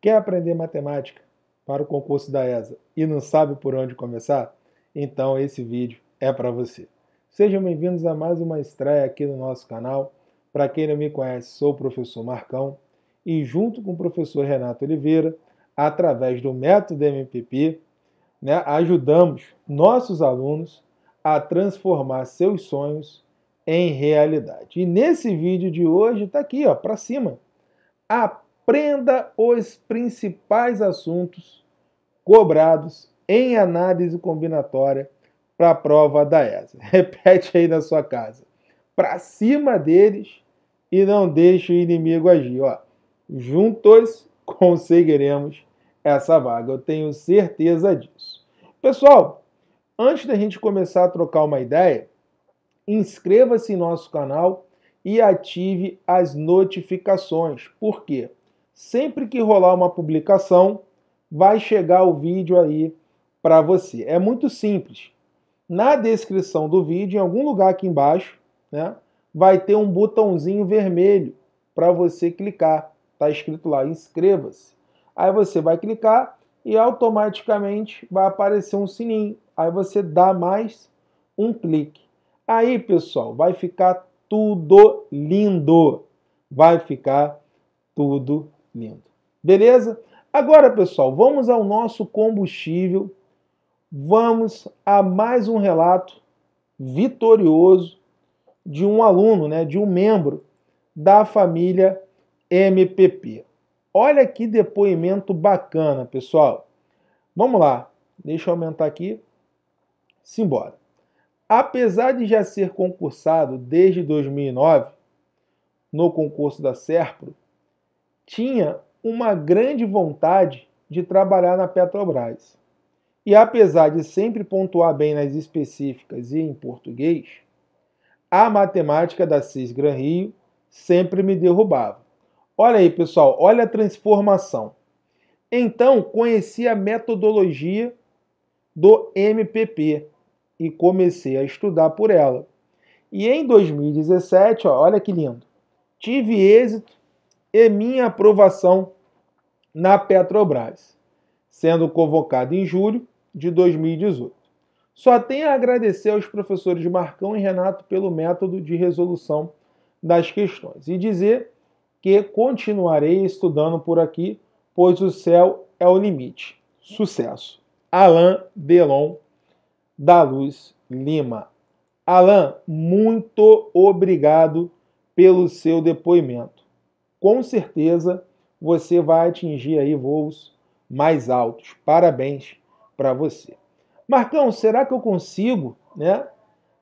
Quer aprender matemática para o concurso da ESA e não sabe por onde começar? Então esse vídeo é para você. Sejam bem-vindos a mais uma estreia aqui no nosso canal. Para quem não me conhece, sou o professor Marcão e junto com o professor Renato Oliveira, através do método MPP, né, ajudamos nossos alunos a transformar seus sonhos em realidade. E nesse vídeo de hoje está aqui, ó, para cima. A aprenda os principais assuntos cobrados em análise combinatória para a prova da ESA. Repete aí na sua casa. Para cima deles e não deixe o inimigo agir. Ó, juntos conseguiremos essa vaga, eu tenho certeza disso. Pessoal, antes da gente começar a trocar uma ideia, inscreva-se em nosso canal e ative as notificações. Por quê? sempre que rolar uma publicação, vai chegar o vídeo aí para você. É muito simples. Na descrição do vídeo, em algum lugar aqui embaixo, né, vai ter um botãozinho vermelho para você clicar. Está escrito lá, inscreva-se. Aí você vai clicar e automaticamente vai aparecer um sininho. Aí você dá mais um clique. Aí, pessoal, vai ficar tudo lindo. Vai ficar tudo lindo Lindo. Beleza? Agora, pessoal, vamos ao nosso combustível. Vamos a mais um relato vitorioso de um aluno, né, de um membro da família MPP. Olha que depoimento bacana, pessoal. Vamos lá. Deixa eu aumentar aqui. Simbora. Apesar de já ser concursado desde 2009 no concurso da SERPRO, tinha uma grande vontade de trabalhar na Petrobras. E apesar de sempre pontuar bem nas específicas e em português, a matemática da CIS Gran Rio sempre me derrubava. Olha aí, pessoal, olha a transformação. Então, conheci a metodologia do MPP e comecei a estudar por ela. E em 2017, ó, olha que lindo, tive êxito e minha aprovação na Petrobras, sendo convocado em julho de 2018. Só tenho a agradecer aos professores Marcão e Renato pelo método de resolução das questões e dizer que continuarei estudando por aqui, pois o céu é o limite. Sucesso! Alain Delon da Luz Lima. Alain, muito obrigado pelo seu depoimento com certeza você vai atingir aí voos mais altos. Parabéns para você. Marcão, será que eu consigo, né,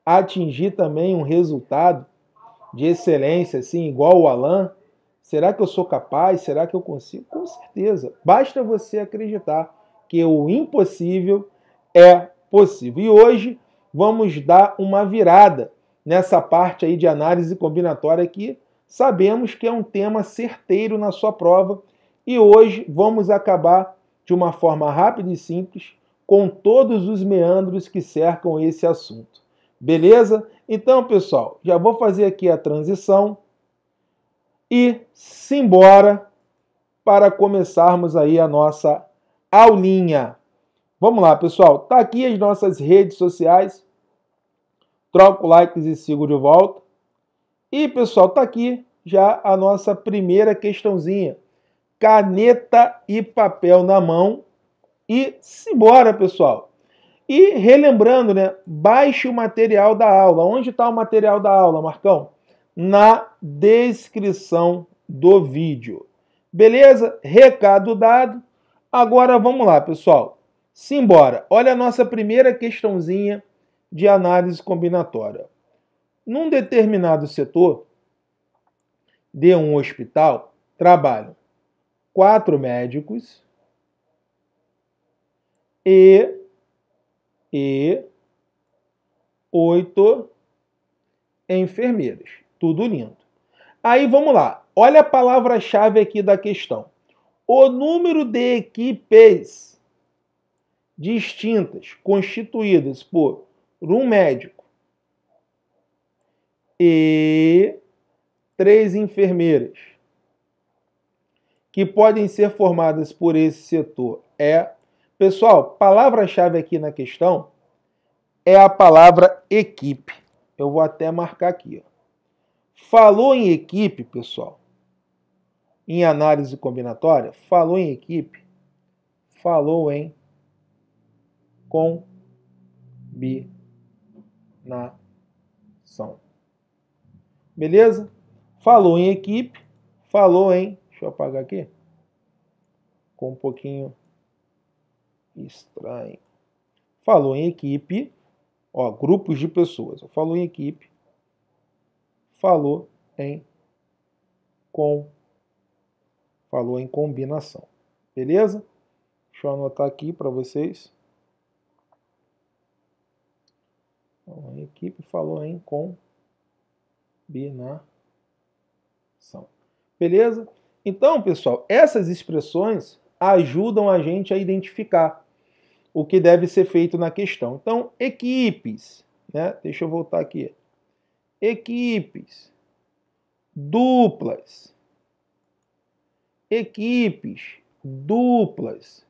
atingir também um resultado de excelência assim igual o Alan? Será que eu sou capaz? Será que eu consigo? Com certeza. Basta você acreditar que o impossível é possível. E hoje vamos dar uma virada nessa parte aí de análise combinatória que sabemos que é um tema certeiro na sua prova e hoje vamos acabar de uma forma rápida e simples com todos os meandros que cercam esse assunto. Beleza? Então, pessoal, já vou fazer aqui a transição e simbora para começarmos aí a nossa aulinha. Vamos lá, pessoal. Tá aqui as nossas redes sociais. Troco likes e sigo de volta. E pessoal, tá aqui já a nossa primeira questãozinha. Caneta e papel na mão e simbora, pessoal. E relembrando, né? Baixe o material da aula. Onde está o material da aula, Marcão? Na descrição do vídeo. Beleza? Recado dado. Agora vamos lá, pessoal. Simbora. Olha a nossa primeira questãozinha de análise combinatória num determinado setor de um hospital trabalham quatro médicos e, e oito enfermeiras. Tudo lindo. Aí vamos lá. Olha a palavra-chave aqui da questão. O número de equipes distintas constituídas por um médico e três enfermeiras, que podem ser formadas por esse setor. É, pessoal, palavra-chave aqui na questão é a palavra equipe. Eu vou até marcar aqui. Ó. Falou em equipe, pessoal, em análise combinatória, falou em equipe, falou em combinação. Beleza? Falou em equipe, falou em. Deixa eu apagar aqui. Com um pouquinho estranho. Falou em equipe, ó, grupos de pessoas. Falou em equipe, falou em com, falou em combinação. Beleza? Deixa eu anotar aqui para vocês. Falou em equipe, falou em com combinação. Né? Beleza? Então, pessoal, essas expressões ajudam a gente a identificar o que deve ser feito na questão. Então, equipes, né? Deixa eu voltar aqui. Equipes, duplas, equipes, duplas,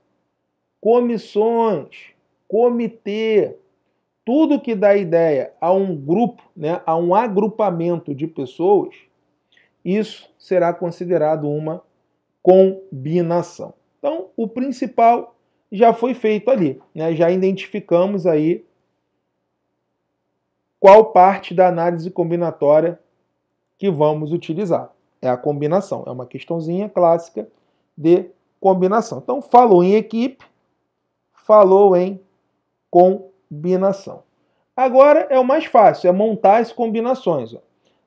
comissões, comitê, tudo que dá ideia a um grupo, né, a um agrupamento de pessoas, isso será considerado uma combinação. Então, o principal já foi feito ali, né? já identificamos aí qual parte da análise combinatória que vamos utilizar. É a combinação, é uma questãozinha clássica de combinação. Então, falou em equipe, falou em combinação combinação. Agora é o mais fácil, é montar as combinações. Ó.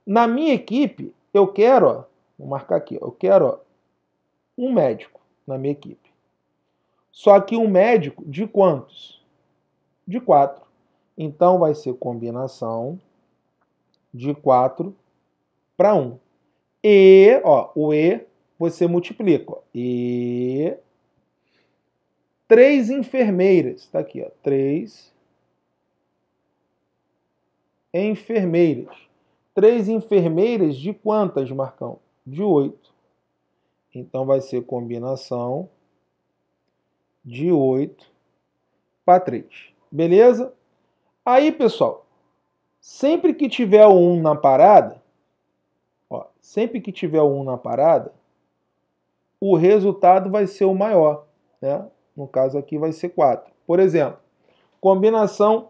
Na minha equipe, eu quero, ó, vou marcar aqui, ó, eu quero ó, um médico na minha equipe. Só que um médico de quantos? De quatro. Então vai ser combinação de quatro para um. E, ó, o E você multiplica. Ó, e três enfermeiras, está aqui, ó, três enfermeiras. Três enfermeiras de quantas, Marcão? De oito. Então vai ser combinação de oito para três. Beleza? Aí, pessoal, sempre que tiver um na parada, ó, sempre que tiver um na parada, o resultado vai ser o maior, né? No caso aqui vai ser quatro. Por exemplo, combinação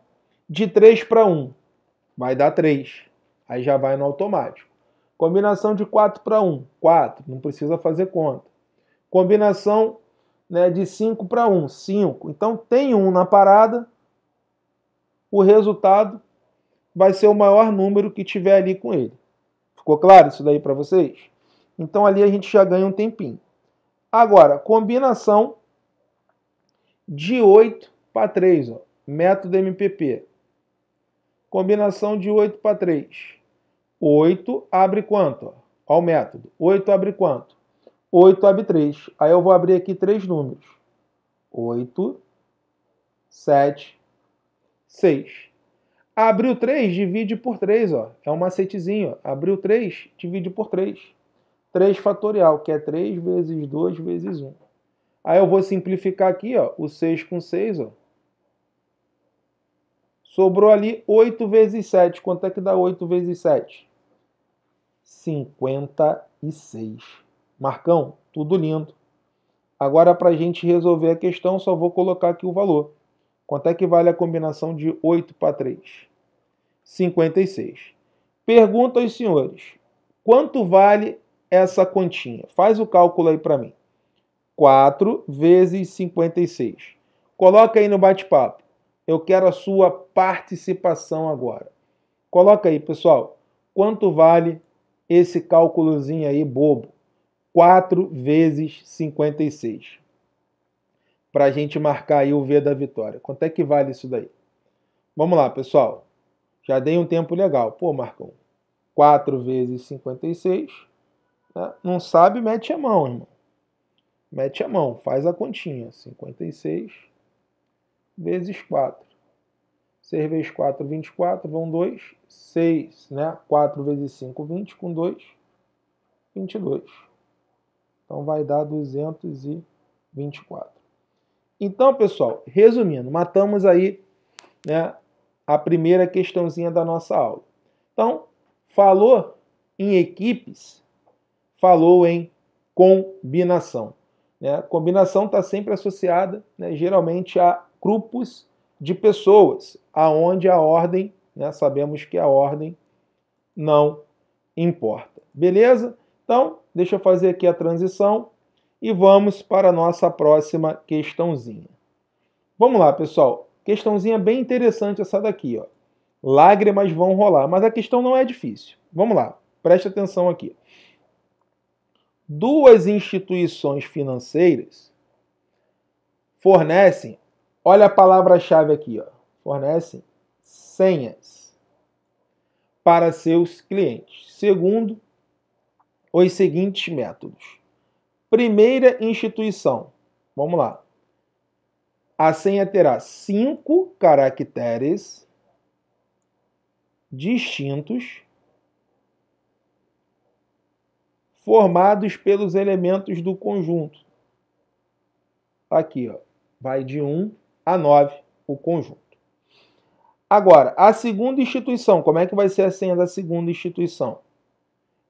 de três para um vai dar 3. Aí já vai no automático. Combinação de 4 para 1, 4, não precisa fazer conta. Combinação né, de 5 para 1, 5. Então tem 1 na parada, o resultado vai ser o maior número que tiver ali com ele. Ficou claro isso daí para vocês? Então ali a gente já ganha um tempinho. Agora, combinação de 8 para 3, ó, método MPP. Combinação de 8 para 3. 8 abre quanto? Olha o método. 8 abre quanto? 8 abre 3. Aí eu vou abrir aqui três números. 8, 7, 6. Abriu 3, divide por 3. Ó. É um macetezinho. Ó. Abriu 3, divide por 3. 3 fatorial, que é 3 vezes 2 vezes 1. Aí eu vou simplificar aqui ó, o 6 com 6. Ó. Sobrou ali 8 vezes 7. Quanto é que dá 8 vezes 7? 56. Marcão, tudo lindo. Agora, para a gente resolver a questão, só vou colocar aqui o valor. Quanto é que vale a combinação de 8 para 3? 56. Pergunta aos senhores, quanto vale essa continha? Faz o cálculo aí para mim. 4 vezes 56. Coloca aí no bate-papo. Eu quero a sua participação agora. Coloca aí, pessoal, quanto vale esse cálculozinho aí bobo? 4 vezes 56. Para a gente marcar aí o V da vitória. Quanto é que vale isso daí? Vamos lá, pessoal. Já dei um tempo legal. Pô, Marcão, 4 vezes 56. Né? Não sabe, mete a mão, irmão. Mete a mão, faz a continha. 56 vezes 4. 6 vezes 4, 24, vão 2, 6, né? 4 vezes 5, 20, com 2, 22. Então vai dar 224. Então, pessoal, resumindo, matamos aí né, a primeira questãozinha da nossa aula. Então, falou em equipes, falou em combinação. Né? Combinação está sempre associada, né, geralmente, a grupos de pessoas, aonde a ordem, né, sabemos que a ordem não importa. Beleza? Então, deixa eu fazer aqui a transição e vamos para a nossa próxima questãozinha. Vamos lá, pessoal. Questãozinha bem interessante essa daqui, ó. Lágrimas vão rolar, mas a questão não é difícil. Vamos lá. Preste atenção aqui. Duas instituições financeiras fornecem Olha a palavra-chave aqui, ó. senhas para seus clientes. Segundo, os seguintes métodos. Primeira instituição. Vamos lá. A senha terá cinco caracteres distintos formados pelos elementos do conjunto. Aqui, ó, vai de 1 a 9 o conjunto. Agora, a segunda instituição, como é que vai ser a senha da segunda instituição?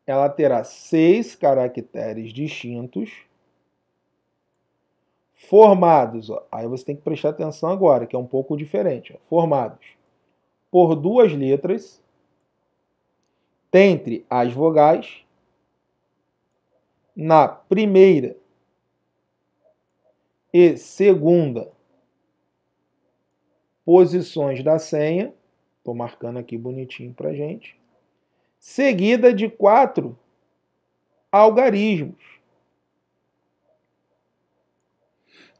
Ela terá seis caracteres distintos formados. Ó. Aí você tem que prestar atenção agora, que é um pouco diferente. Ó. Formados por duas letras entre as vogais na primeira e segunda posições da senha, estou marcando aqui bonitinho para gente, seguida de quatro algarismos.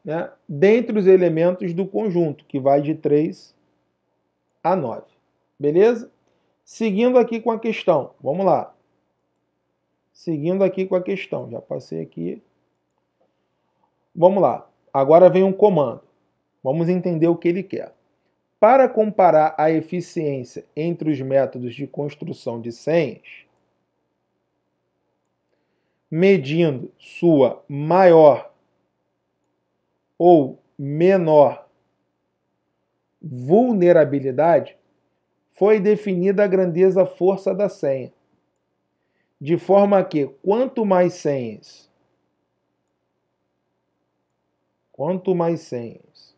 Né, dentre os elementos do conjunto, que vai de 3 a 9. Beleza? Seguindo aqui com a questão, vamos lá. Seguindo aqui com a questão, já passei aqui. Vamos lá. Agora vem um comando. Vamos entender o que ele quer. Para comparar a eficiência entre os métodos de construção de senhas, medindo sua maior ou menor vulnerabilidade, foi definida a grandeza força da senha, de forma que quanto mais senhas, quanto mais senhas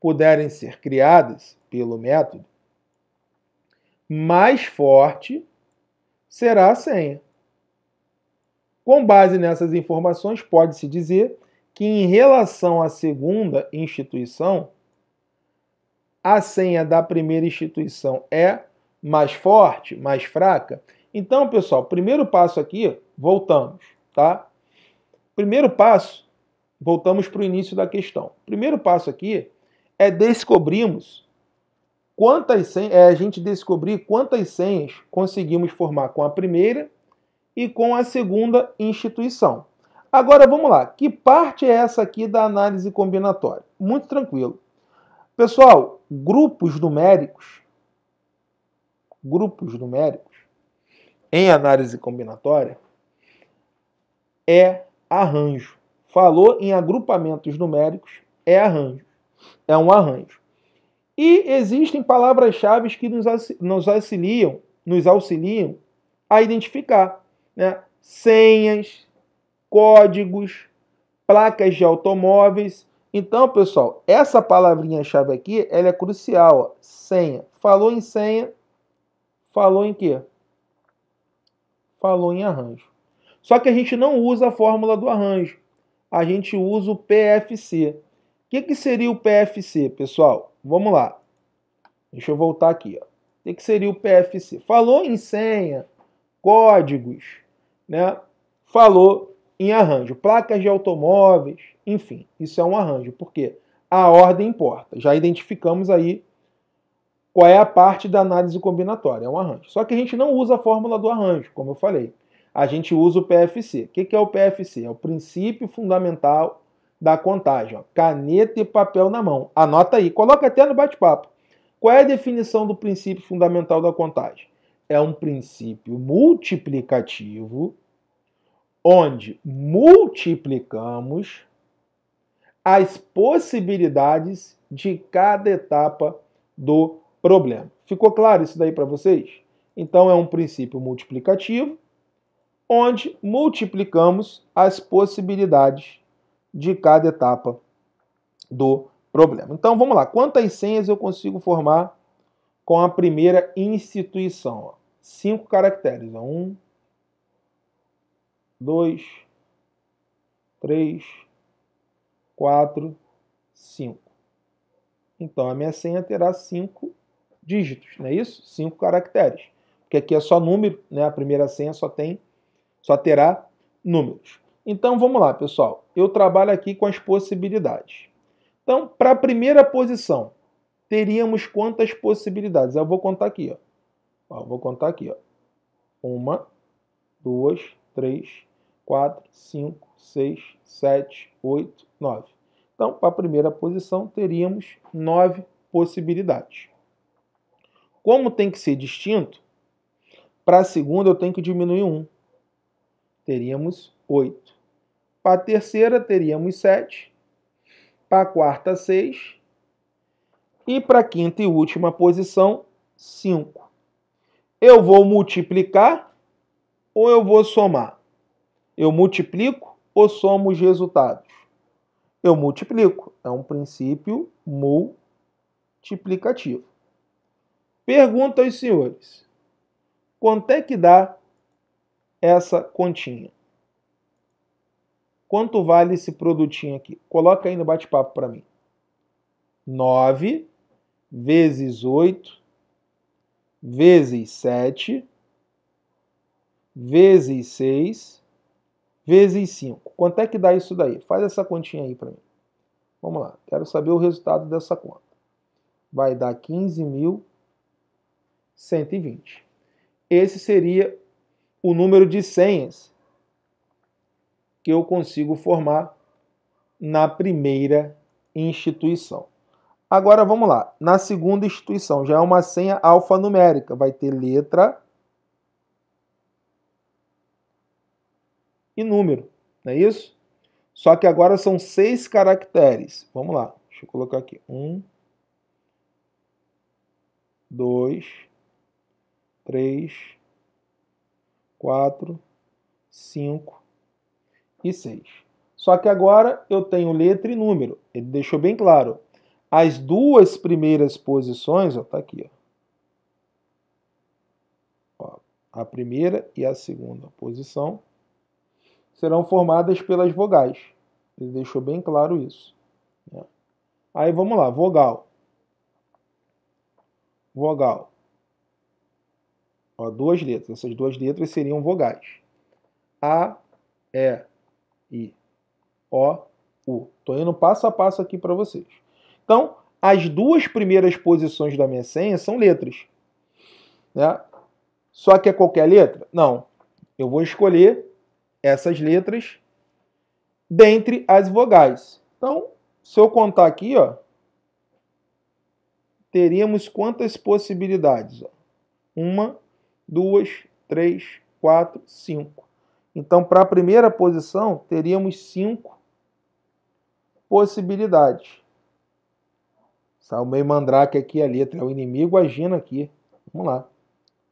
puderem ser criadas pelo método, mais forte será a senha. Com base nessas informações, pode-se dizer que, em relação à segunda instituição, a senha da primeira instituição é mais forte, mais fraca. Então, pessoal, primeiro passo aqui, voltamos, tá? Primeiro passo, voltamos para o início da questão. Primeiro passo aqui é descobrirmos quantas senhas, é a gente descobrir quantas senhas conseguimos formar com a primeira e com a segunda instituição. Agora vamos lá, que parte é essa aqui da análise combinatória? Muito tranquilo. Pessoal, grupos numéricos, grupos numéricos em análise combinatória é arranjo. Falou em agrupamentos numéricos, é arranjo. É um arranjo. E existem palavras-chave que nos auxiliam, nos auxiliam a identificar né? senhas, códigos, placas de automóveis. Então, pessoal, essa palavrinha-chave aqui ela é crucial. Ó. Senha. Falou em senha, falou em quê? Falou em arranjo. Só que a gente não usa a fórmula do arranjo. A gente usa o PFC, o que, que seria o PFC, pessoal? Vamos lá. Deixa eu voltar aqui. Ó. O que seria o PFC? Falou em senha, códigos, né? falou em arranjo, placas de automóveis, enfim, isso é um arranjo, porque a ordem importa. Já identificamos aí qual é a parte da análise combinatória, é um arranjo. Só que a gente não usa a fórmula do arranjo, como eu falei. A gente usa o PFC. O que é o PFC? É o princípio fundamental da contagem. Ó. Caneta e papel na mão. Anota aí, coloca até no bate-papo. Qual é a definição do princípio fundamental da contagem? É um princípio multiplicativo onde multiplicamos as possibilidades de cada etapa do problema. Ficou claro isso daí para vocês? Então é um princípio multiplicativo onde multiplicamos as possibilidades de cada etapa do problema. Então vamos lá, quantas senhas eu consigo formar com a primeira instituição? Cinco caracteres. Um, dois, três, quatro, cinco. Então a minha senha terá cinco dígitos, não é isso? Cinco caracteres. Porque aqui é só número, né? A primeira senha só tem, só terá números. Então vamos lá, pessoal. Eu trabalho aqui com as possibilidades. Então, para a primeira posição, teríamos quantas possibilidades? Eu vou contar aqui, ó. ó vou contar aqui, ó. Uma, duas, três, quatro, cinco, seis, sete, oito, nove. Então, para a primeira posição, teríamos nove possibilidades. Como tem que ser distinto, para a segunda eu tenho que diminuir um. Teríamos oito. Para a terceira, teríamos 7. Para a quarta, 6. E para a quinta e última posição, 5. Eu vou multiplicar ou eu vou somar? Eu multiplico ou somo os resultados? Eu multiplico. É um princípio multiplicativo. Pergunta aos senhores: quanto é que dá essa continha? Quanto vale esse produtinho aqui? Coloca aí no bate-papo para mim. 9 vezes 8 vezes 7 vezes 6 vezes 5. Quanto é que dá isso daí? Faz essa continha aí para mim. Vamos lá, quero saber o resultado dessa conta. Vai dar 15.120. Esse seria o número de senhas que eu consigo formar na primeira instituição. Agora vamos lá. Na segunda instituição já é uma senha alfanumérica, vai ter letra e número, não é isso? Só que agora são seis caracteres. Vamos lá, deixa eu colocar aqui. Um, dois, três, quatro, cinco, e 6. Só que agora eu tenho letra e número. Ele deixou bem claro. As duas primeiras posições, ó, tá aqui, ó. ó. A primeira e a segunda posição serão formadas pelas vogais. Ele deixou bem claro isso. Né? Aí vamos lá, vogal. Vogal. Ó, duas letras. Essas duas letras seriam vogais. A, E, I, O, U. Estou indo passo a passo aqui para vocês. Então, as duas primeiras posições da minha senha são letras. Né? Só que é qualquer letra? Não. Eu vou escolher essas letras dentre as vogais. Então, se eu contar aqui, ó, teríamos quantas possibilidades? Uma, duas, três, quatro, cinco. Então, para a primeira posição, teríamos cinco possibilidades. Saiu meio mandrake aqui a letra, é o inimigo agindo aqui. Vamos lá.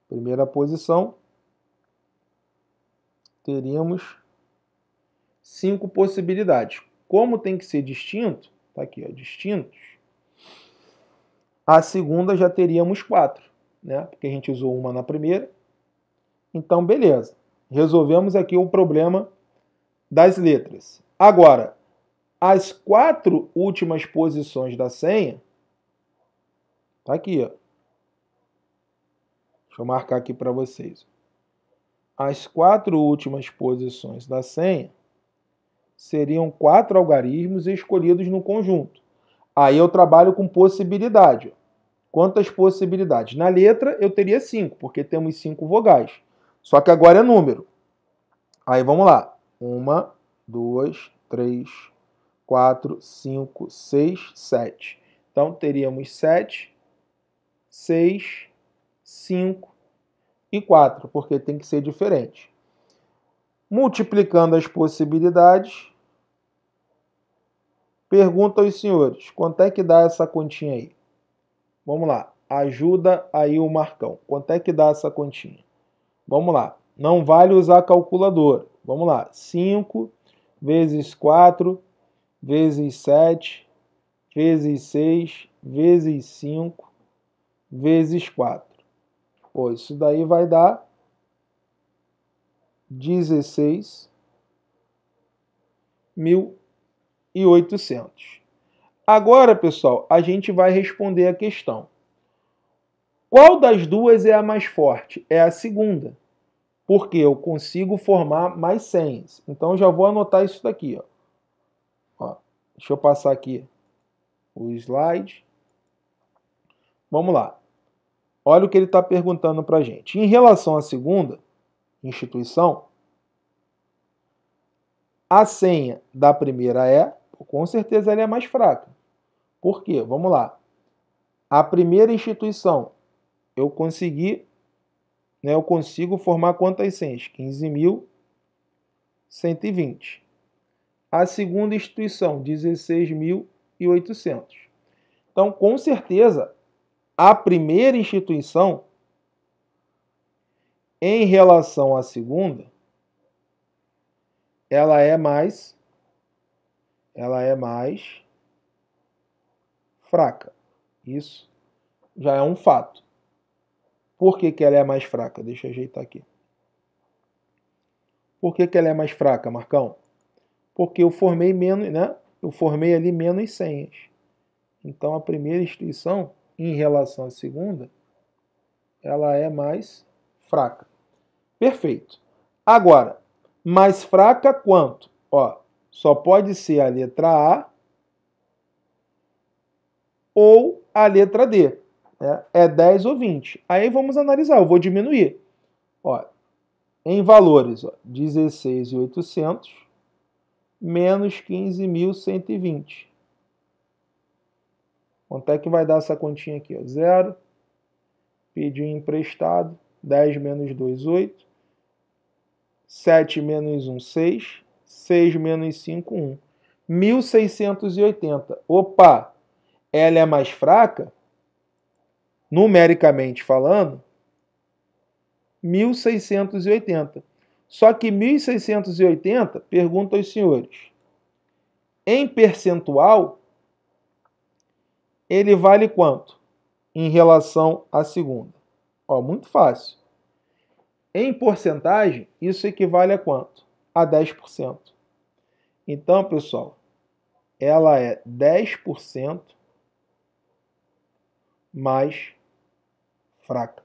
Primeira posição, teríamos cinco possibilidades. Como tem que ser distinto, tá aqui, ó, distintos. A segunda já teríamos quatro, né? Porque a gente usou uma na primeira. Então, beleza. Resolvemos aqui o problema das letras. Agora, as quatro últimas posições da senha, tá aqui, ó. Deixa eu marcar aqui para vocês. As quatro últimas posições da senha seriam quatro algarismos escolhidos no conjunto. Aí eu trabalho com possibilidade. Quantas possibilidades? Na letra eu teria cinco, porque temos cinco vogais. Só que agora é número. Aí vamos lá. Uma, duas, três, quatro, cinco, seis, sete. Então teríamos sete, seis, cinco e quatro, porque tem que ser diferente. Multiplicando as possibilidades, pergunta aos senhores, quanto é que dá essa continha aí? Vamos lá, ajuda aí o Marcão. Quanto é que dá essa continha? Vamos lá. Não vale usar calculador. Vamos lá. 5 vezes 4 vezes 7 vezes 6 vezes 5 vezes 4. Pô, isso daí vai dar 16 mil Agora, pessoal, a gente vai responder a questão. Qual das duas é a mais forte? É a segunda, porque eu consigo formar mais senhas. Então já vou anotar isso daqui. Ó. Ó, deixa eu passar aqui o slide. Vamos lá. Olha o que ele está perguntando para a gente. Em relação à segunda instituição, a senha da primeira é, com certeza, ela é mais fraca. Por quê? Vamos lá. A primeira instituição eu consegui, né, eu consigo formar quantas senhas? 15.120. A segunda instituição, 16.800. Então, com certeza, a primeira instituição, em relação à segunda, ela é mais ela é mais fraca. Isso já é um fato. Por que, que ela é mais fraca? Deixa eu ajeitar aqui. Por que, que ela é mais fraca, Marcão? Porque eu formei menos, né? Eu formei ali menos senhas. Então a primeira instituição, em relação à segunda, ela é mais fraca. Perfeito. Agora, mais fraca quanto? Ó, só pode ser a letra A ou a letra D né, é 10 é ou 20. Aí vamos analisar, eu vou diminuir. Ó, em valores, ó, 16.800 menos 15.120. Quanto é que vai dar essa continha aqui? Ó? Zero. Pediu emprestado. 10 menos 2, 8. 7 menos 1, 6. 6 menos 5, 1. 1.680. Opa! Ela é mais fraca? numericamente falando, 1680. Só que 1680, pergunta aos senhores, em percentual, ele vale quanto em relação à segunda? Ó, muito fácil. Em porcentagem, isso equivale a quanto? A 10%. Então, pessoal, ela é 10% mais fraca.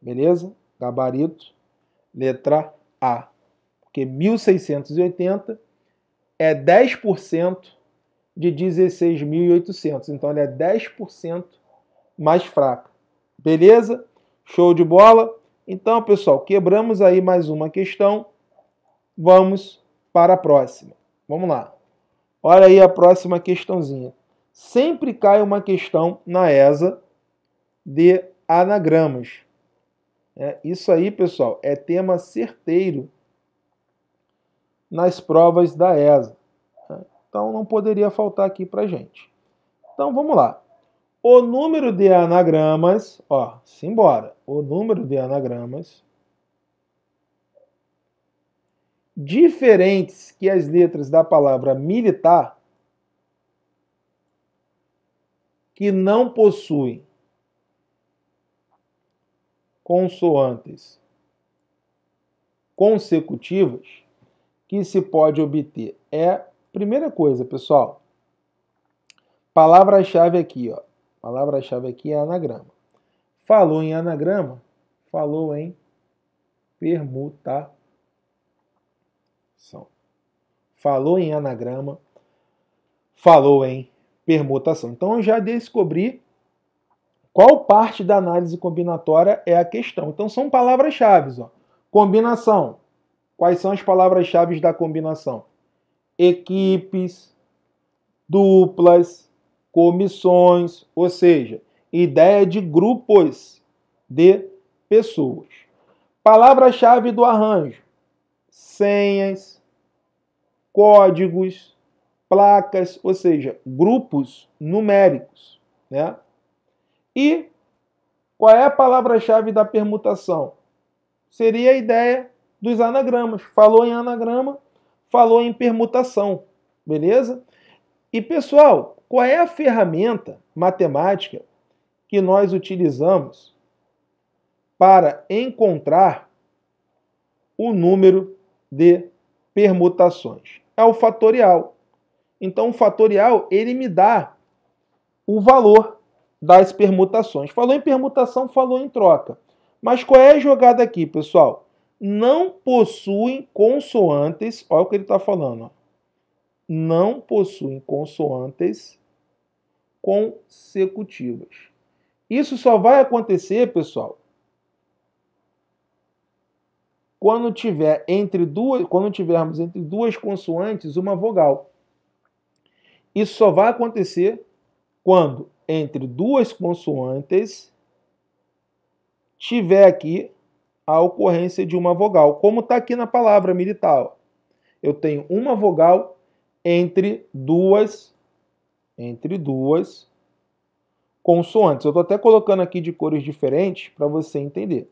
Beleza? Gabarito, letra A. Porque 1680 é 10% de 16.800. Então ela é 10% mais fraca. Beleza? Show de bola? Então, pessoal, quebramos aí mais uma questão. Vamos para a próxima. Vamos lá. Olha aí a próxima questãozinha. Sempre cai uma questão na ESA de anagramas. É, isso aí, pessoal, é tema certeiro nas provas da ESA. É, então não poderia faltar aqui para gente. Então vamos lá. O número de anagramas, ó, simbora. O número de anagramas diferentes que as letras da palavra militar que não possuem consoantes consecutivas que se pode obter é primeira coisa, pessoal. Palavra-chave aqui, ó. Palavra-chave aqui é anagrama. Falou em anagrama, falou em permutação. Falou em anagrama, falou em permutação. Então eu já descobri qual parte da análise combinatória é a questão? Então são palavras-chave. Combinação. Quais são as palavras-chave da combinação? Equipes, duplas, comissões, ou seja, ideia de grupos de pessoas. Palavra-chave do arranjo: senhas, códigos, placas, ou seja, grupos numéricos, né? E qual é a palavra-chave da permutação? Seria a ideia dos anagramas. Falou em anagrama, falou em permutação, beleza? E pessoal, qual é a ferramenta matemática que nós utilizamos para encontrar o número de permutações? É o fatorial. Então o fatorial ele me dá o valor das permutações. Falou em permutação, falou em troca. Mas qual é a jogada aqui, pessoal? Não possuem consoantes. Olha o que ele está falando. Não possuem consoantes consecutivas. Isso só vai acontecer, pessoal, quando tiver entre duas, quando tivermos entre duas consoantes uma vogal. Isso só vai acontecer quando entre duas consoantes tiver aqui a ocorrência de uma vogal, como está aqui na palavra militar. Eu tenho uma vogal entre duas, entre duas consoantes. Eu estou até colocando aqui de cores diferentes para você entender.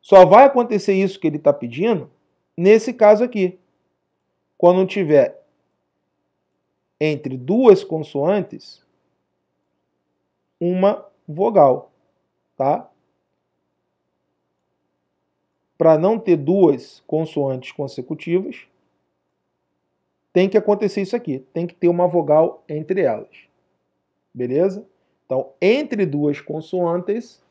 Só vai acontecer isso que ele está pedindo nesse caso aqui. Quando tiver entre duas consoantes, uma vogal, tá? Para não ter duas consoantes consecutivas, tem que acontecer isso aqui, tem que ter uma vogal entre elas. Beleza? Então, entre duas consoantes,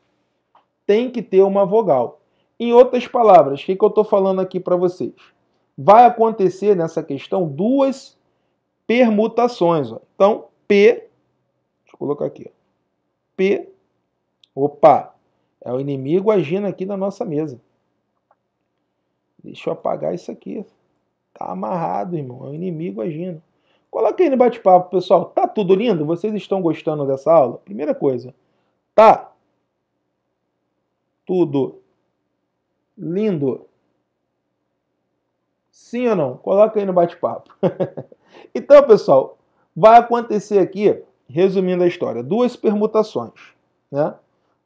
tem que ter uma vogal. Em outras palavras, o que, que eu estou falando aqui para vocês? Vai acontecer nessa questão duas permutações. Ó. Então, P, deixa eu colocar aqui, ó. P. Opa, é o inimigo agindo aqui na nossa mesa. Deixa eu apagar isso aqui. Tá amarrado, irmão. É o inimigo agindo. Coloca aí no bate-papo, pessoal. Tá tudo lindo? Vocês estão gostando dessa aula? Primeira coisa. Tá tudo lindo. Sim ou não? Coloca aí no bate-papo. então, pessoal, vai acontecer aqui resumindo a história, duas permutações. Né?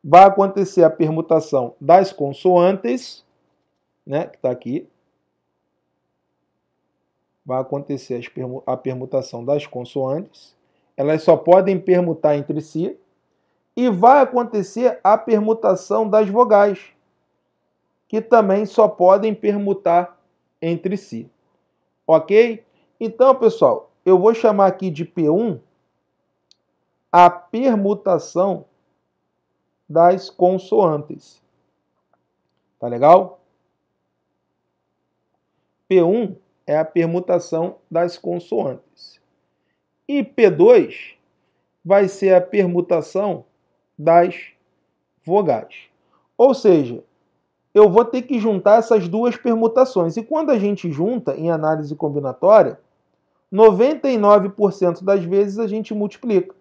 Vai acontecer a permutação das consoantes, né, que está aqui. Vai acontecer a permutação das consoantes. Elas só podem permutar entre si. E vai acontecer a permutação das vogais, que também só podem permutar entre si. Ok? Então, pessoal, eu vou chamar aqui de P1 a permutação das consoantes. Tá legal? P1 é a permutação das consoantes. E P2 vai ser a permutação das vogais. Ou seja, eu vou ter que juntar essas duas permutações. E quando a gente junta em análise combinatória, 99% das vezes a gente multiplica.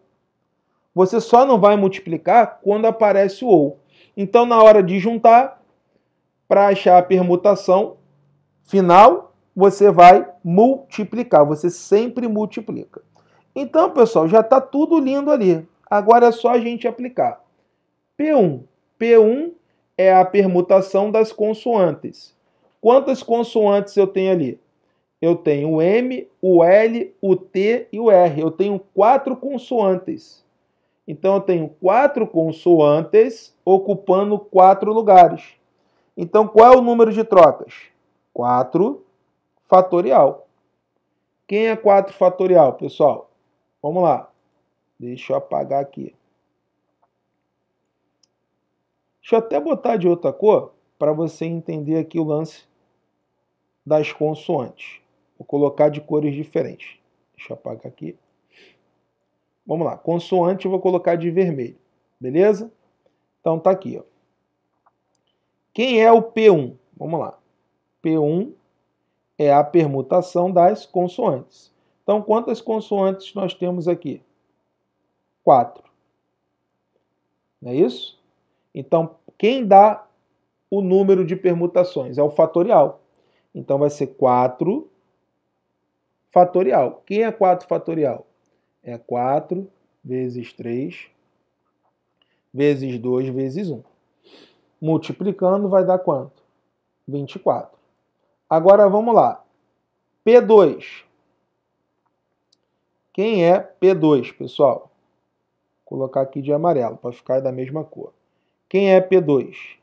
Você só não vai multiplicar quando aparece o ou. Então, na hora de juntar, para achar a permutação final, você vai multiplicar. Você sempre multiplica. Então, pessoal, já está tudo lindo ali. Agora é só a gente aplicar. P1. P1 é a permutação das consoantes. Quantas consoantes eu tenho ali? Eu tenho o M, o L, o T e o R. Eu tenho quatro consoantes. Então eu tenho quatro consoantes ocupando quatro lugares. Então qual é o número de trocas? 4 fatorial. Quem é 4 fatorial, pessoal? Vamos lá. Deixa eu apagar aqui. Deixa eu até botar de outra cor para você entender aqui o lance das consoantes. Vou colocar de cores diferentes. Deixa eu apagar aqui. Vamos lá, consoante eu vou colocar de vermelho, beleza? Então tá aqui, ó. Quem é o P1? Vamos lá. P1 é a permutação das consoantes. Então, quantas consoantes nós temos aqui? Quatro. Não é isso? Então, quem dá o número de permutações? É o fatorial. Então, vai ser 4 fatorial. Quem é 4 fatorial? é 4 vezes 3 vezes 2 vezes 1. Multiplicando vai dar quanto? 24. Agora vamos lá. P2. Quem é P2, pessoal? Vou colocar aqui de amarelo para ficar da mesma cor. Quem é P2?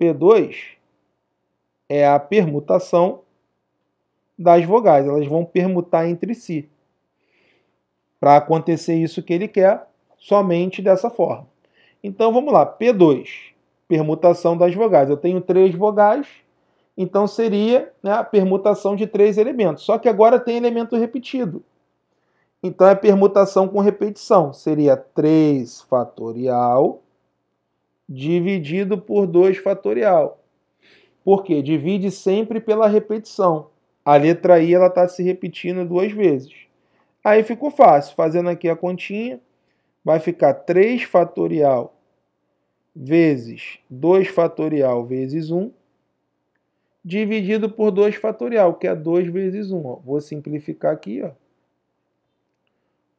P2 é a permutação das vogais. Elas vão permutar entre si para acontecer isso que ele quer somente dessa forma. Então vamos lá, P2, permutação das vogais. Eu tenho três vogais, então seria né, a permutação de três elementos. Só que agora tem elemento repetido. Então é permutação com repetição. Seria 3 fatorial dividido por 2 fatorial. Por quê? Divide sempre pela repetição. A letra I está se repetindo duas vezes. Aí ficou fácil, fazendo aqui a continha, vai ficar 3 fatorial vezes 2 fatorial vezes 1, dividido por 2 fatorial, que é 2 vezes 1. Vou simplificar aqui. Ó.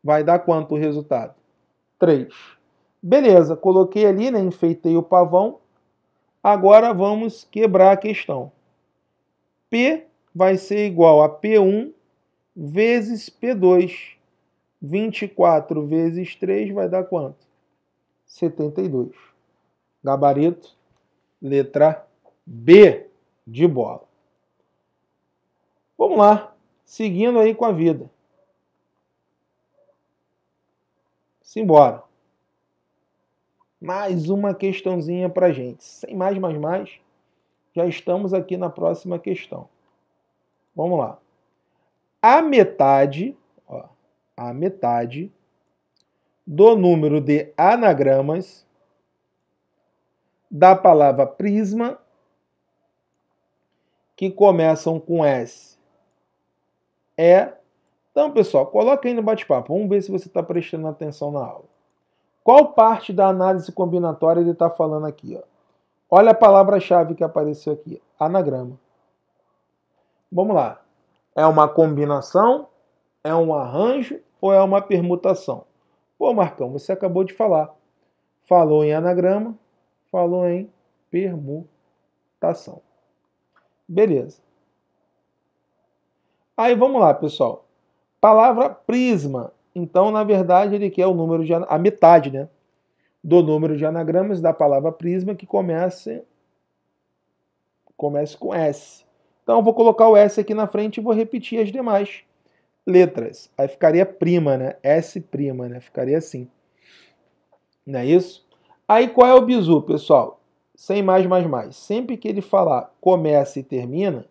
Vai dar quanto o resultado? 3. Beleza, coloquei ali, né, enfeitei o pavão. Agora vamos quebrar a questão. P vai ser igual a P1 vezes P2. 24 vezes 3 vai dar quanto? 72. Gabarito, letra B de bola. Vamos lá, seguindo aí com a vida. Simbora. Mais uma questãozinha para gente. Sem mais, mais, mais. Já estamos aqui na próxima questão. Vamos lá a metade, ó, a metade do número de anagramas da palavra prisma que começam com S. É. Então, pessoal, coloca aí no bate-papo. Vamos ver se você está prestando atenção na aula. Qual parte da análise combinatória ele está falando aqui? Ó? Olha a palavra-chave que apareceu aqui: anagrama. Vamos lá. É uma combinação? É um arranjo ou é uma permutação? Pô, Marcão, você acabou de falar. Falou em anagrama, falou em permutação. Beleza. Aí vamos lá, pessoal. Palavra prisma. Então, na verdade, ele quer o número de a metade, né? Do número de anagramas da palavra prisma que comece comece com S. Então vou colocar o S aqui na frente e vou repetir as demais letras. Aí ficaria prima, né? S prima, né? Ficaria assim. Não é isso? Aí qual é o bizu, pessoal? Sem mais, mais, mais. Sempre que ele falar começa e termina,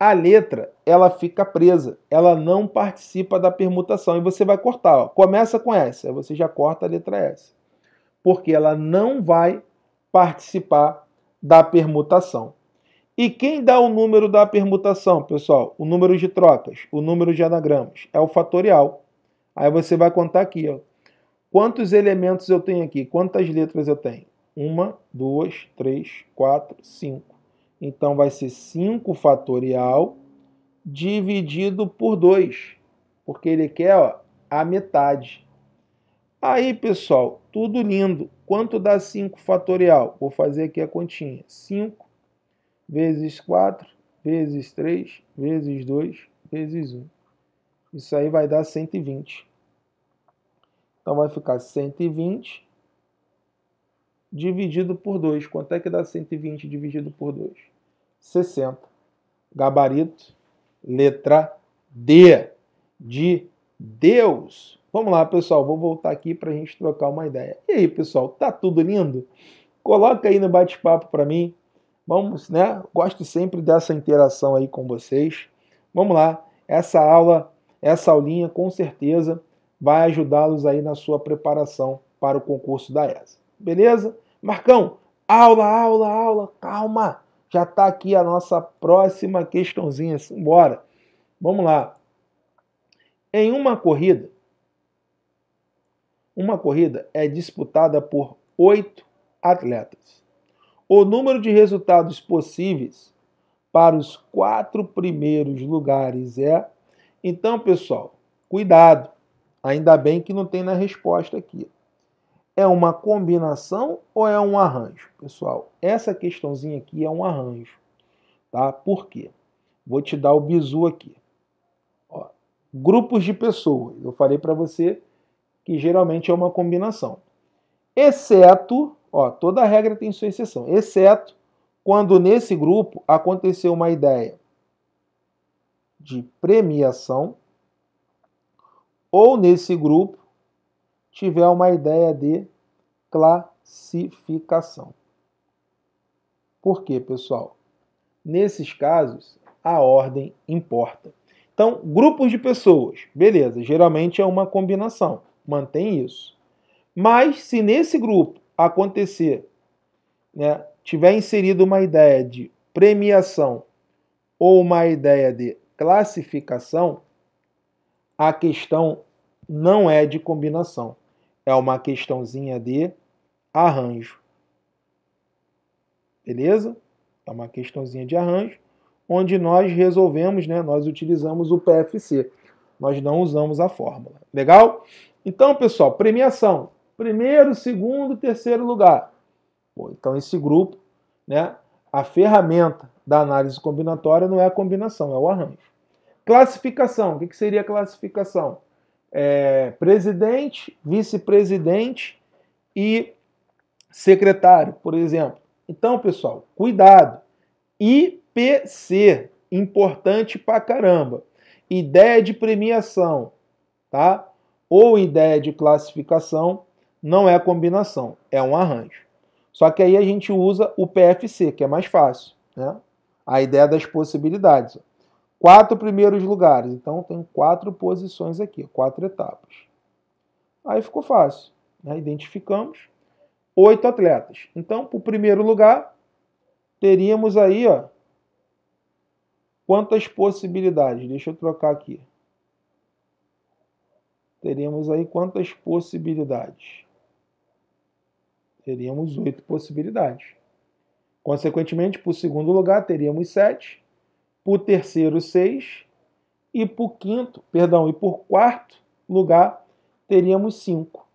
a letra ela fica presa, ela não participa da permutação e você vai cortar. Ó. Começa com S, aí você já corta a letra S, porque ela não vai participar da permutação. E quem dá o número da permutação, pessoal? O número de trocas, o número de anagramas. É o fatorial. Aí você vai contar aqui, ó. Quantos elementos eu tenho aqui? Quantas letras eu tenho? Uma, duas, três, quatro, cinco. Então vai ser 5 fatorial dividido por 2. Porque ele quer é, ó, a metade. Aí, pessoal, tudo lindo. Quanto dá 5 fatorial? Vou fazer aqui a continha. 5 vezes 4, vezes 3, vezes 2, vezes 1. Isso aí vai dar 120. Então vai ficar 120 dividido por 2. Quanto é que dá 120 dividido por 2? 60. Gabarito, letra D, de Deus. Vamos lá, pessoal, vou voltar aqui para a gente trocar uma ideia. E aí, pessoal, tá tudo lindo? Coloca aí no bate-papo para mim Vamos, né? Gosto sempre dessa interação aí com vocês. Vamos lá. Essa aula, essa aulinha, com certeza vai ajudá-los aí na sua preparação para o concurso da ESA. Beleza? Marcão, aula, aula, aula. Calma. Já está aqui a nossa próxima questãozinha. Bora. Vamos lá. Em uma corrida, uma corrida é disputada por oito atletas. O número de resultados possíveis para os quatro primeiros lugares é. Então, pessoal, cuidado. Ainda bem que não tem na resposta aqui. É uma combinação ou é um arranjo? Pessoal, essa questãozinha aqui é um arranjo. Tá? Por quê? Vou te dar o bizu aqui. Ó, grupos de pessoas. Eu falei para você que geralmente é uma combinação. Exceto Ó, toda regra tem sua exceção, exceto quando nesse grupo aconteceu uma ideia de premiação ou nesse grupo tiver uma ideia de classificação. Por quê, pessoal? Nesses casos, a ordem importa. Então, grupos de pessoas, beleza, geralmente é uma combinação, mantém isso. Mas se nesse grupo acontecer, né, tiver inserido uma ideia de premiação ou uma ideia de classificação, a questão não é de combinação, é uma questãozinha de arranjo. Beleza? É uma questãozinha de arranjo onde nós resolvemos, né, nós utilizamos o PFC. Nós não usamos a fórmula. Legal? Então, pessoal, premiação primeiro, segundo, terceiro lugar. então, esse grupo, né, a ferramenta da análise combinatória não é a combinação, é o arranjo. Classificação: o que, seria seria classificação? É, presidente, vice-presidente e secretário, por exemplo. Então, pessoal, cuidado. IPC, importante pra caramba. Ideia de premiação, tá? Ou ideia de classificação não é combinação, é um arranjo. Só que aí a gente usa o PFC, que é mais fácil, né? A ideia das possibilidades. Quatro primeiros lugares, então tem quatro posições aqui, quatro etapas. Aí ficou fácil, né? Identificamos oito atletas. Então, para o primeiro lugar, teríamos aí, ó, quantas possibilidades? Deixa eu trocar aqui. Teríamos aí quantas possibilidades? teríamos oito possibilidades. Consequentemente, para o segundo lugar, teríamos sete, para o terceiro, seis, e para o quinto, perdão, e por quarto lugar, teríamos cinco.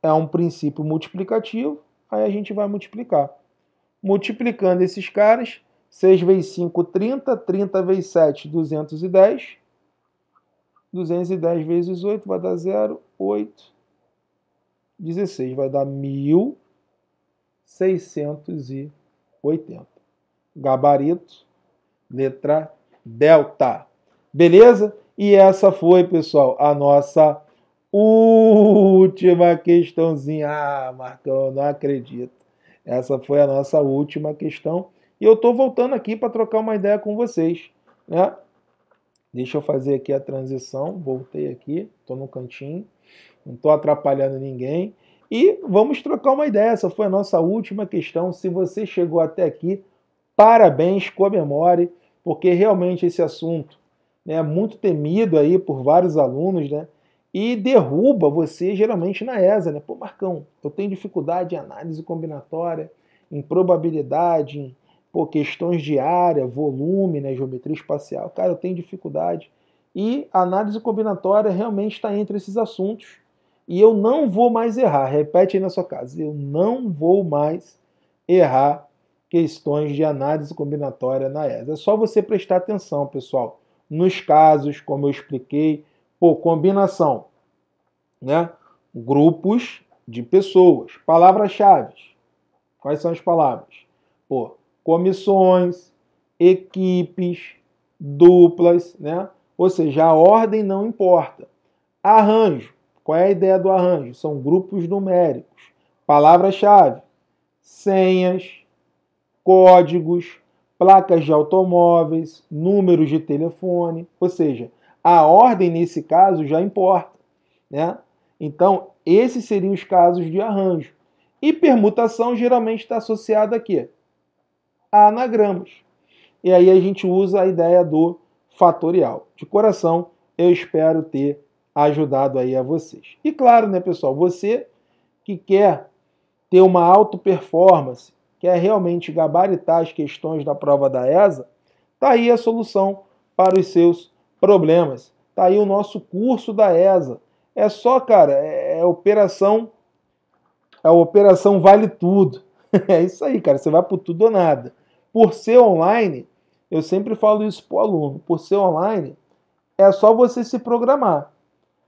É um princípio multiplicativo, aí a gente vai multiplicar. Multiplicando esses caras, 6 vezes 5, 30, 30 vezes 7, 210. 210 vezes 8 vai dar 0, 8. 16 vai dar 1680. Gabarito, letra delta. Beleza? E essa foi, pessoal, a nossa última questãozinha. Ah, Marcão, não acredito. Essa foi a nossa última questão. E eu estou voltando aqui para trocar uma ideia com vocês. Né? Deixa eu fazer aqui a transição. Voltei aqui, estou no cantinho não estou atrapalhando ninguém. E vamos trocar uma ideia. Essa foi a nossa última questão. Se você chegou até aqui, parabéns, comemore, porque realmente esse assunto né, é muito temido aí por vários alunos, né? E derruba você geralmente na ESA, né? Pô, Marcão, eu tenho dificuldade em análise combinatória, em probabilidade, em pô, questões de área, volume, né, geometria espacial. Cara, eu tenho dificuldade. E a análise combinatória realmente está entre esses assuntos e eu não vou mais errar. Repete aí na sua casa. Eu não vou mais errar questões de análise combinatória na ESA. É só você prestar atenção, pessoal. Nos casos, como eu expliquei, por combinação, né? Grupos de pessoas, palavras-chave. Quais são as palavras? Pô, comissões, equipes, duplas, né? Ou seja, a ordem não importa. Arranjo qual é a ideia do arranjo? São grupos numéricos, palavras-chave, senhas, códigos, placas de automóveis, números de telefone, ou seja, a ordem nesse caso já importa, né? Então, esses seriam os casos de arranjo. E permutação geralmente está associada a quê? A anagramas. E aí a gente usa a ideia do fatorial. De coração, eu espero ter ajudado aí a vocês. E claro, né, pessoal, você que quer ter uma auto performance, quer realmente gabaritar as questões da prova da ESA, tá aí a solução para os seus problemas. Tá aí o nosso curso da ESA. É só, cara, é, é operação é operação vale tudo. é isso aí, cara, você vai por tudo ou nada. Por ser online, eu sempre falo isso pro aluno, por ser online, é só você se programar.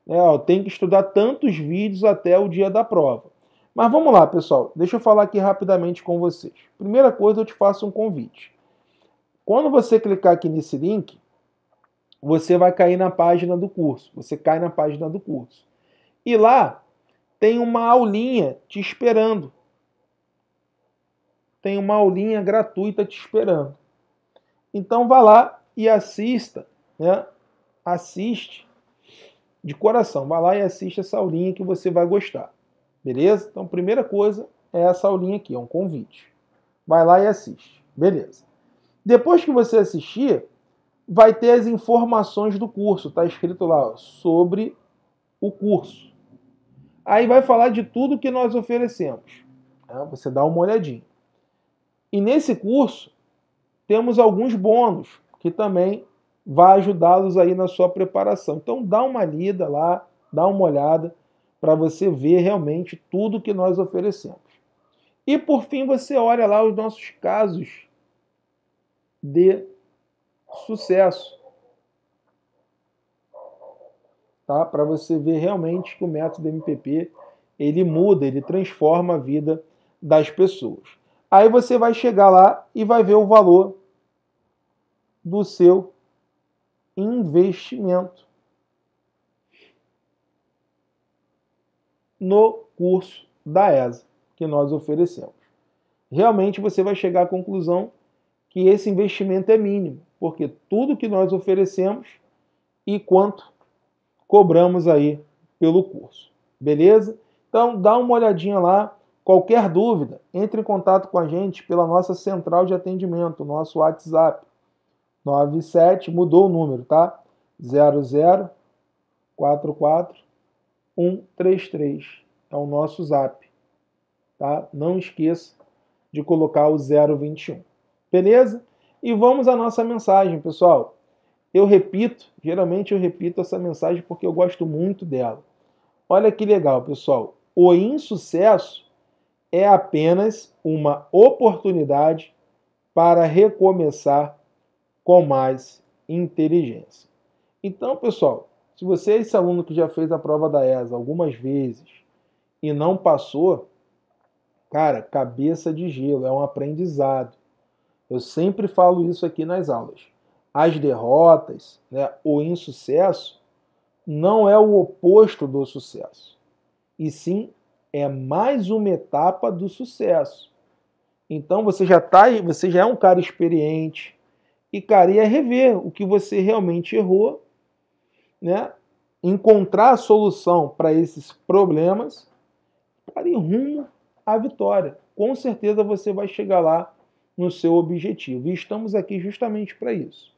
É, tem que estudar tantos vídeos até o dia da prova. Mas vamos lá, pessoal. Deixa eu falar aqui rapidamente com vocês. Primeira coisa, eu te faço um convite. Quando você clicar aqui nesse link, você vai cair na página do curso. Você cai na página do curso. E lá tem uma aulinha te esperando. Tem uma aulinha gratuita te esperando. Então vá lá e assista, né? Assiste de coração, vai lá e assista essa aulinha que você vai gostar. Beleza? Então, primeira coisa é essa aulinha aqui, é um convite. Vai lá e assiste. Beleza. Depois que você assistir, vai ter as informações do curso, tá escrito lá, ó, sobre o curso. Aí vai falar de tudo que nós oferecemos. Né? Você dá uma olhadinha. E nesse curso, temos alguns bônus que também vai ajudá-los aí na sua preparação. Então dá uma lida lá, dá uma olhada para você ver realmente tudo que nós oferecemos. E por fim, você olha lá os nossos casos de sucesso. Tá? Para você ver realmente que o método MPP ele muda, ele transforma a vida das pessoas. Aí você vai chegar lá e vai ver o valor do seu investimento. No curso da ESA que nós oferecemos. Realmente você vai chegar à conclusão que esse investimento é mínimo, porque tudo que nós oferecemos e quanto cobramos aí pelo curso. Beleza? Então dá uma olhadinha lá. Qualquer dúvida, entre em contato com a gente pela nossa central de atendimento, nosso WhatsApp 97, mudou o número, tá? 0044133 é o nosso zap, tá? Não esqueça de colocar o 021. Beleza? E vamos à nossa mensagem, pessoal. Eu repito, geralmente eu repito essa mensagem porque eu gosto muito dela. Olha que legal, pessoal. O insucesso é apenas uma oportunidade para recomeçar com mais inteligência. Então, pessoal, se você é esse aluno que já fez a prova da ESA algumas vezes e não passou, cara, cabeça de gelo, é um aprendizado. Eu sempre falo isso aqui nas aulas. As derrotas, né, o insucesso, não é o oposto do sucesso, e sim é mais uma etapa do sucesso. Então você já tá, você já é um cara experiente, e, cara, ia rever o que você realmente errou, né? encontrar a solução para esses problemas para ir rumo à vitória. Com certeza você vai chegar lá no seu objetivo. E estamos aqui justamente para isso.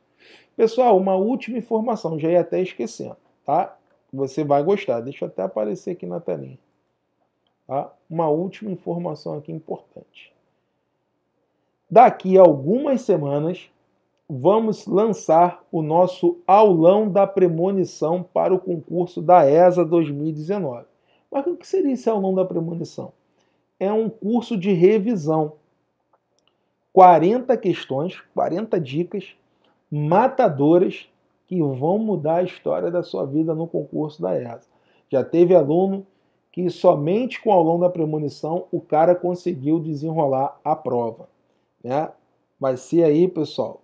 Pessoal, uma última informação, já ia até esquecendo, tá? Você vai gostar. Deixa eu até aparecer aqui na telinha. Tá? Uma última informação aqui importante. Daqui a algumas semanas, vamos lançar o nosso aulão da premonição para o concurso da ESA 2019. Mas o que seria esse aulão da premonição? É um curso de revisão. 40 questões, 40 dicas matadoras que vão mudar a história da sua vida no concurso da ESA. Já teve aluno que somente com o aulão da premonição o cara conseguiu desenrolar a prova. Né? Vai ser aí, pessoal,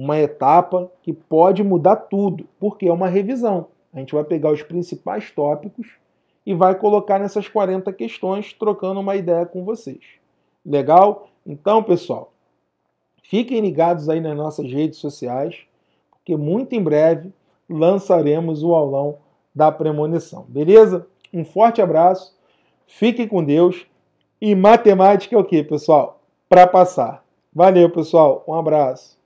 uma etapa que pode mudar tudo, porque é uma revisão. A gente vai pegar os principais tópicos e vai colocar nessas 40 questões, trocando uma ideia com vocês. Legal? Então, pessoal, fiquem ligados aí nas nossas redes sociais, porque muito em breve lançaremos o aulão da premonição. Beleza? Um forte abraço, fiquem com Deus e matemática é o que, pessoal? Para passar. Valeu, pessoal. Um abraço.